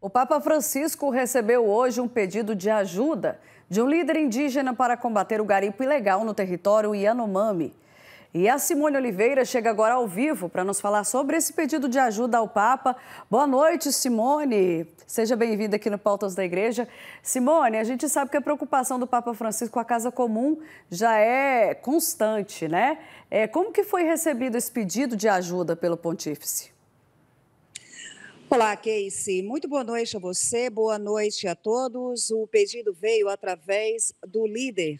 O Papa Francisco recebeu hoje um pedido de ajuda de um líder indígena para combater o garimpo ilegal no território Yanomami. E a Simone Oliveira chega agora ao vivo para nos falar sobre esse pedido de ajuda ao Papa. Boa noite, Simone. Seja bem-vinda aqui no Pautas da Igreja. Simone, a gente sabe que a preocupação do Papa Francisco com a Casa Comum já é constante, né? É, como que foi recebido esse pedido de ajuda pelo pontífice? Olá, Casey. Muito boa noite a você, boa noite a todos. O pedido veio através do líder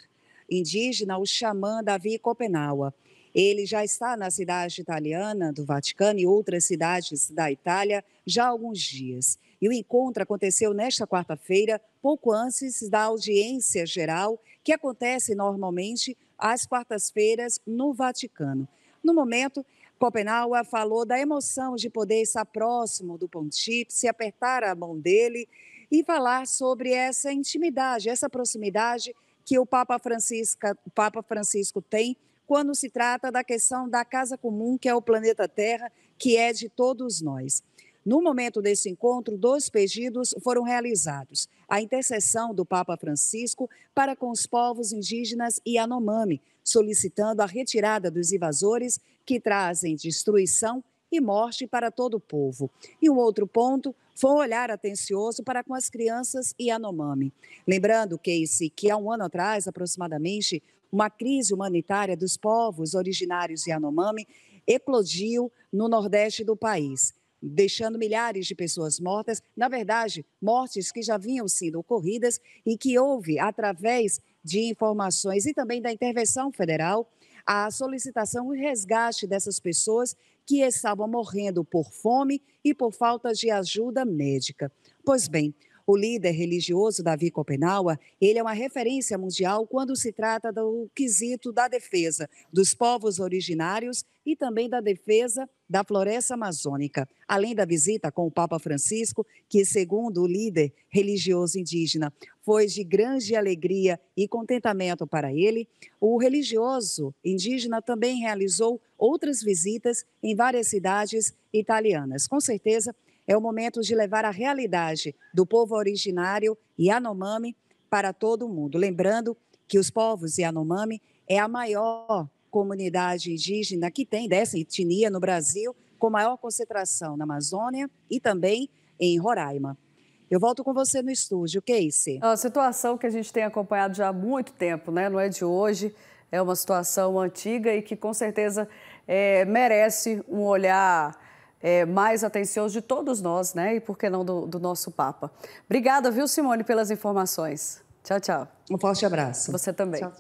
indígena, o xamã Davi Copenaua. Ele já está na cidade italiana do Vaticano e outras cidades da Itália já há alguns dias. E o encontro aconteceu nesta quarta-feira, pouco antes da audiência geral, que acontece normalmente às quartas-feiras no Vaticano. No momento, Kopenhauer falou da emoção de poder estar próximo do pontífice, apertar a mão dele e falar sobre essa intimidade, essa proximidade que o Papa, Francisca, o Papa Francisco tem quando se trata da questão da casa comum, que é o planeta Terra, que é de todos nós. No momento desse encontro, dois pedidos foram realizados: a intercessão do Papa Francisco para com os povos indígenas e Anomami, solicitando a retirada dos invasores que trazem destruição e morte para todo o povo. E um outro ponto foi um olhar atencioso para com as crianças e Anomami. Lembrando, Casey, que há um ano atrás, aproximadamente, uma crise humanitária dos povos originários de Anomami eclodiu no nordeste do país deixando milhares de pessoas mortas. Na verdade, mortes que já vinham sendo ocorridas e que houve através de informações e também da intervenção federal a solicitação e resgate dessas pessoas que estavam morrendo por fome e por falta de ajuda médica. Pois bem, o líder religioso Davi Kopenawa, ele é uma referência mundial quando se trata do quesito da defesa dos povos originários e também da defesa da Floresta Amazônica, além da visita com o Papa Francisco, que, segundo o líder religioso indígena, foi de grande alegria e contentamento para ele, o religioso indígena também realizou outras visitas em várias cidades italianas. Com certeza, é o momento de levar a realidade do povo originário Yanomami para todo o mundo. Lembrando que os povos Yanomami é a maior comunidade indígena que tem dessa etnia no Brasil, com maior concentração na Amazônia e também em Roraima. Eu volto com você no estúdio, Casey. A situação que a gente tem acompanhado já há muito tempo, né? não é de hoje, é uma situação antiga e que com certeza é, merece um olhar é, mais atencioso de todos nós, né? E por que não do, do nosso Papa. Obrigada, viu, Simone, pelas informações. Tchau, tchau. Um forte abraço. Você também. Tchau.